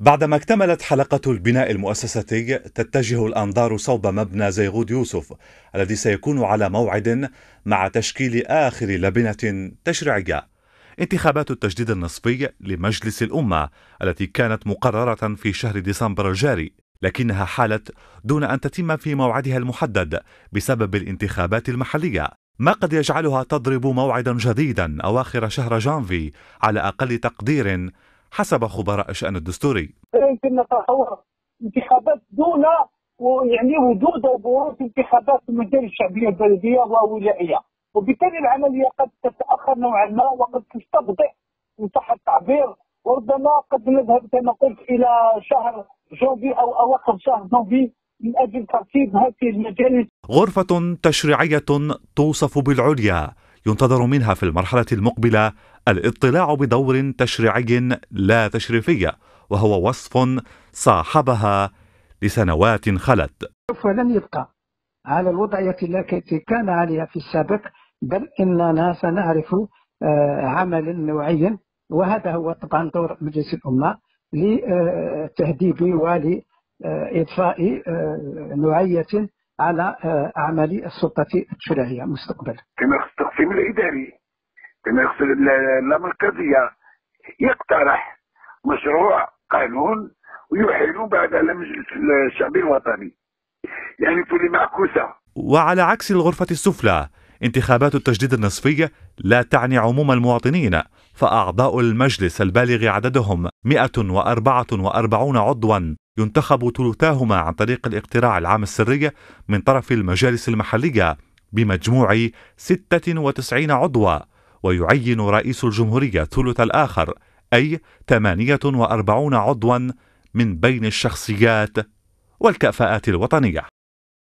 بعدما اكتملت حلقة البناء المؤسساتي تتجه الأنظار صوب مبنى زيغود يوسف الذي سيكون على موعد مع تشكيل آخر لبنة تشريعية انتخابات التجديد النصفي لمجلس الأمة التي كانت مقررة في شهر ديسمبر الجاري لكنها حالت دون أن تتم في موعدها المحدد بسبب الانتخابات المحلية ما قد يجعلها تضرب موعدا جديدا أواخر شهر جانفي على أقل تقدير حسب خبراء الشأن الدستوري يمكن نتصور انتخابات دون يعني وجود وبروز انتخابات في المجال الشعبيه البلديه والولائيه وبالتالي العمليه قد تتاخر نوعا ما وقد تستبطئ ان صح التعبير وربما قد نذهب كما قلت الى شهر جوبي او اواخر شهر جوبي من اجل ترتيب هذه المجالس غرفه تشريعيه توصف بالعليا ينتظر منها في المرحله المقبله الاطلاع بدور تشريعي لا تشريفي وهو وصف صاحبها لسنوات خلت سوف يبقى على الوضعية التي كان عليها في السابق بل إننا سنعرف آه، عملا نوعيا وهذا هو طبعا دور مجلس الأمة لتهديب ولإضفاء آه، نوعية على آه، أعمال السلطة التشريعية مستقبلا كما في التقسيم الإداري المركزية يقترح مشروع قانون ويحيل بعد المجلس الشعبي الوطني يعني تولي معكوسة وعلى عكس الغرفة السفلى انتخابات التجديد النصفي لا تعني عموم المواطنين فأعضاء المجلس البالغ عددهم 144 عضوا ينتخب ثلثاهما عن طريق الاقتراع العام السري من طرف المجالس المحلية بمجموع 96 عضوا ويعين رئيس الجمهورية الثلث الآخر أي 48 عضوا من بين الشخصيات والكفاءات الوطنية